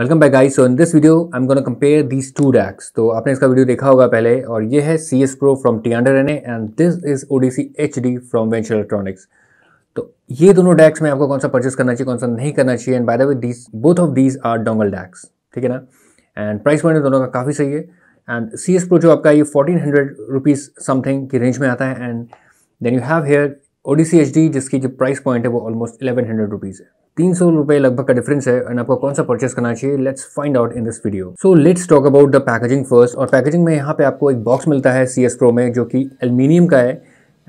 welcome back guys so in this video I am gonna compare these two racks तो आपने इसका video देखा होगा पहले और ये है C S pro from T hundred N and this is O D C H D from Venture Electronics तो ये दोनों डैक्स में आपको कौन सा परचेस करना चाहिए कौन सा नहीं करना चाहिए and by the way these both of these are dongle DACs ठीक है ना एंड प्राइस पॉइंट दोनों का काफ़ी सही है एंड सी एस प्रो जो आपका ये फोर्टीन हंड्रेड रुपीज़ समथिंग की रेंज में आता है and then you have here O D C H D जिसकी जो प्राइस पॉइंट है वो ऑलमोस्ट इलेवन हंड्रेड रुपीज़ है तीन सौ रुपए लगभग का डिफरेंस है एंड आपको कौन सा परचेस करना चाहिए let's find out in this video so let's talk about the packaging first और पैकेजिंग में यहाँ पे आपको एक बॉक्स मिलता है सी एस प्रो में जो कि एल्यूमिनियम का है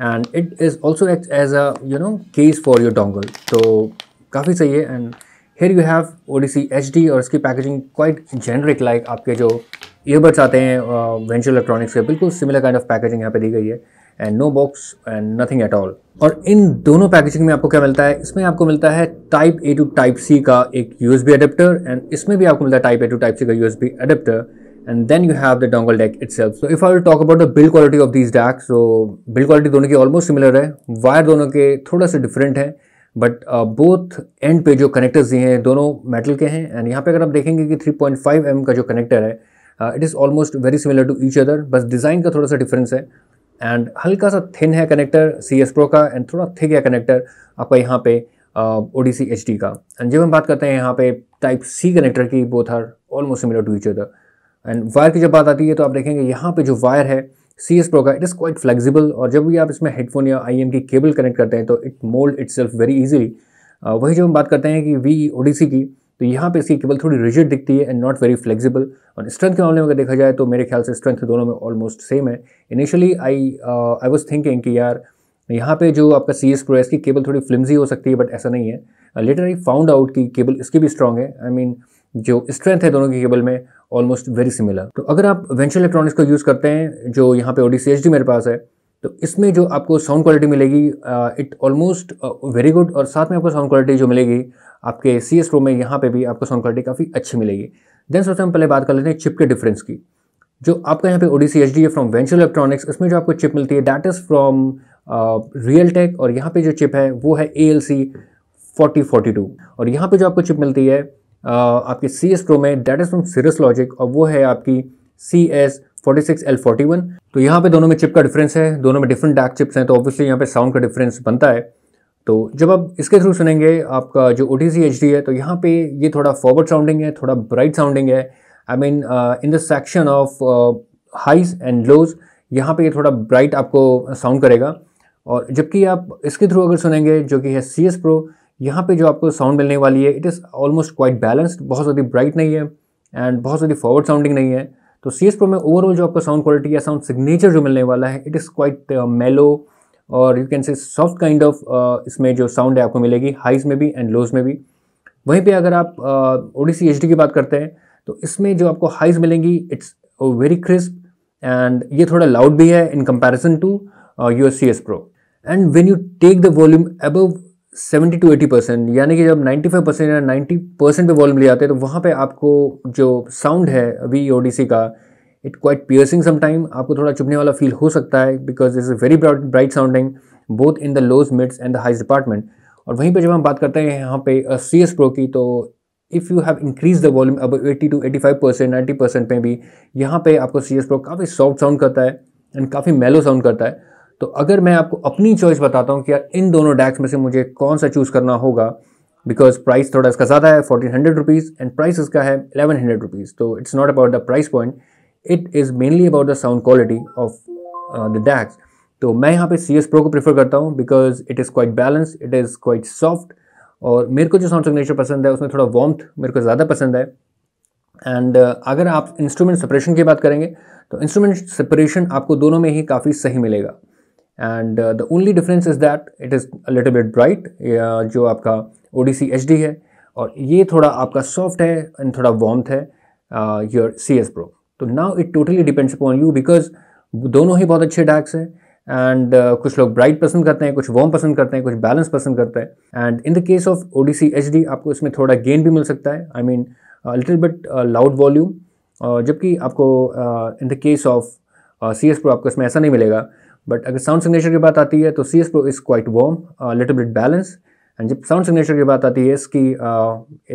and it is also act as a you know case for your dongle तो काफ़ी सही है and here you have O D C H D और इसकी पैकेजिंग क्वाइट जेनरिक लाइक आपके जो ईयरबड्स आते हैं वेंचर uh, इलेक्ट्रॉनिक्स के बिल्कुल सिमिलर काइंड ऑफ पैकेजिंग यहाँ पे दी गई है and no box and nothing at all और इन दोनों पैकेजिंग में आपको क्या मिलता है इसमें आपको मिलता है type A to type C का एक U S B adapter and इसमें भी आपको मिलता है type A to type C का U S B adapter and then you have the dongle DAC itself so if I talk about the build quality of this DAC so build quality दोनों की almost similar है wire दोनों के थोड़ा सा different है but both and पे जो कनेक्टर्स दिए हैं दोनों मेटल के हैं एंड यहाँ पे अगर आप देखेंगे कि 3.5 एम का जो कनेक्टर है it is almost very similar to each other बस डिज़ाइन का थोड़ा सा डिफरेंस है एंड हल्का सा थिन है कनेक्टर सी एस प्रो का एंड थोड़ा थिक है कनेक्टर आपका यहाँ पे O D C H D का एंड जब हम बात करते हैं यहाँ पे टाइप सी कनेक्टर की both are almost similar to each other and wire की जब बात आती है तो आप देखेंगे यहाँ पे जो वायर है सी एस प्रो का इट इज़ क्वाइट फ्लेक्सिबल और जब भी आप इसमें हेडफोन या आई एम की केबल कनेक्ट करते हैं तो it mould itself very easily वही जब हम बात करते हैं कि वी ओ डी सी की तो यहाँ पे इसकी केवल थोड़ी रिजिड दिखती है एंड नॉट वेरी फ्लेक्सिबल और स्ट्रेंथ के मामले में अगर देखा जाए तो मेरे ख्याल से स्ट्रेंथ दोनों में ऑलमोस्ट सेम है initially I I was thinking कि यार यहाँ पे जो आपका सी एस प्रो एस की केबल थोड़ी फ्लिम्जी हो सकती है बट ऐसा नहीं है लेटर आई फाउंड आउट की केबल इसकी भी स्ट्रांग है आई I मीन mean, जो स्ट्रेंथ है दोनों की केबल में ऑलमोस्ट वेरी सिमिलर तो अगर आप वेंचर इलेक्ट्रॉनिक्स को यूज़ करते हैं जो यहाँ पे ओडी सी एच डी मेरे पास है तो इसमें जो आपको साउंड क्वालिटी मिलेगी इट ऑलमोस्ट वेरी गुड और साथ में आपको साउंड क्वालिटी जो मिलेगी आपके सी एस प्रो में यहाँ पे भी आपको साउंड क्वालिटी काफ़ी अच्छी मिलेगी देन सबसे हम पहले बात कर लेते हैं चिप के डिफरेंस की जो आपका यहाँ पे O D C H D है फ्रॉम वेंचर इलेक्ट्रॉनिक्स इसमें जो आपको चिप मिलती है that is from Realtek और यहाँ पे जो चिप है वो है A L C forty forty two और यहाँ पे जो आपको चिप मिलती है uh, आपके सी एस प्रो में that is from Cirrus Logic और वो है आपकी सी एस 46 L41 तो यहाँ पे दोनों में चिप का डिफरेंस है दोनों में डिफरेंट डैक चिप्स हैं तो ऑब्वियसली यहाँ पे साउंड का डिफरेंस बनता है तो जब आप इसके थ्रू सुनेंगे आपका जो ओ टी है तो यहाँ पे ये थोड़ा फॉरवर्ड साउंडिंग है थोड़ा ब्राइट साउंडिंग है I mean in the section of highs and lows यहाँ पे ये थोड़ा ब्राइट आपको साउंड करेगा और जबकि आप इसके थ्रू अगर सुनेंगे जो कि है सी एस प्रो यहाँ पर जो आपको साउंड मिलने वाली है it is almost quite balanced बहुत ज़्यादा ब्राइट नहीं है एंड बहुत ज़्यादा फॉरवर्ड साउंडिंग नहीं है तो सी एस प्रो में ओवरऑल जो आपको साउंड क्वालिटी या साउंड सिग्नेचर जो मिलने वाला है इट इज़ क्वाइट मेलो और you can say soft kind of इसमें जो साउंड है आपको मिलेगी हाइज में भी एंड लोज में भी वहीं पे अगर आप ओडिसी एच डी की बात करते हैं तो इसमें जो आपको हाइज मिलेंगी इट्स वेरी क्रिस्प एंड ये थोड़ा लाउड भी है in comparison to S C S pro and when you take the volume above seventy to eighty percent यानी कि जब नाइन्टी फाइव परसेंट या नाइन्टी परसेंट पर वॉल्यूम ले जाते हैं तो वहाँ पे आपको जो साउंड है वी ओ डी सी का इट क्वाइट पियर्सिंग समटाइम आपको थोड़ा चुभने वाला फील हो सकता है because is a very bright sounding both in the lows mids and the highs department और वहीं पर जब हम बात करते हैं यहाँ पे सी एस प्रो की तो if you have increase the volume अब eighty to eighty five percent ninety percent में भी यहाँ पे आपको सी एस प्रो काफ़ी सॉफ्ट साउंड करता है एंड काफ़ी मेलो साउंड करता है तो अगर मैं आपको अपनी चॉइस बताता हूँ कि यार इन दोनों डैक्स में से मुझे कौन सा चूज़ करना होगा बिकॉज प्राइस थोड़ा इसका ज़्यादा है fourteen hundred rupees and price इसका है एलेवन हंड्रेड रुपीज़ तो it's not about the price point it is mainly about the sound quality of the DACs तो मैं यहाँ पे सी एस प्रो को प्रेफर करता हूँ because it is quite balance it is quite soft और मेरे को जो साउंड सिग्नेचर पसंद है उसमें थोड़ा वॉम्थ मेरे को ज़्यादा पसंद है एंड uh, अगर आप इंस्ट्रूमेंट सेपरेशन की बात करेंगे तो इंस्ट्रूमेंट सेपरेशन आपको दोनों में ही काफ़ी सही मिलेगा and the only difference is that it is little bit bright जो आपका O D C H D है और ये थोड़ा आपका सॉफ्ट है एंड थोड़ा वॉम्थ है योर सी एस प्रो तो now it totally depends upon you because दोनों ही बहुत अच्छे डैक्स हैं एंड uh, कुछ लोग ब्राइट पसंद करते हैं कुछ वॉम पसंद करते हैं कुछ बैलेंस पसंद करते हैं and in the case of O D C H D आपको इसमें थोड़ा गेन भी मिल सकता है I mean little bit loud volume जबकि आपको in the case of C S pro आपको इसमें ऐसा नहीं मिलेगा बट अगर साउंड सिग्नेचर की बात आती है तो C S Pro is quite warm little bit balance and जब साउंड सिग्नेचर की बात आती है इसकी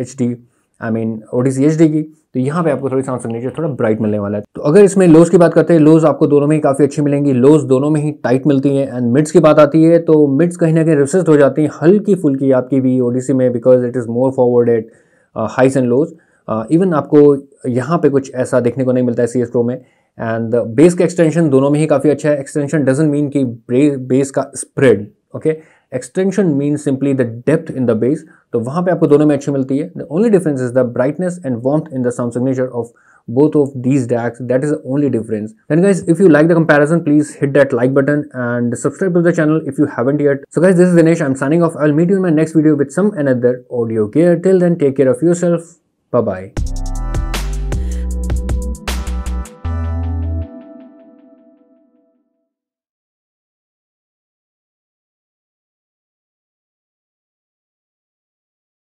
H D I mean O D C H D की तो यहाँ पे आपको थोड़ी साउंड सिग्नेचर थोड़ा ब्राइट मिलने वाला है तो अगर इसमें लोज की बात करते हैं लोज आपको दोनों में ही काफ़ी अच्छी मिलेंगी लोज दोनों में ही टाइट मिलती हैं एंड मिड्स की बात आती है तो मिड्स कहीं ना कहीं रिसेस्ट हो जाती हैं हल्की फुल्की आपकी भी ओडीसी में because it is more forward at highs and lows even आपको यहाँ पे कुछ ऐसा देखने को नहीं मिलता है सी एस प्रो में एंड बेस का एक्सटेंशन दोनों में ही काफ़ी अच्छा है एक्सटेंशन डजन मीन की बेस का spread okay extension mean simply the depth in the bass तो वहाँ पे आपको दोनों में अच्छी मिलती है the only difference is the brightness and warmth in the sound signature of both of these DACs that is the only difference and guys if you like the comparison please hit that like button and subscribe to the channel if you haven't yet so guys this is Dinesh I am signing off I meet you my next video with some another Audio Care till then take care of yourself bye bye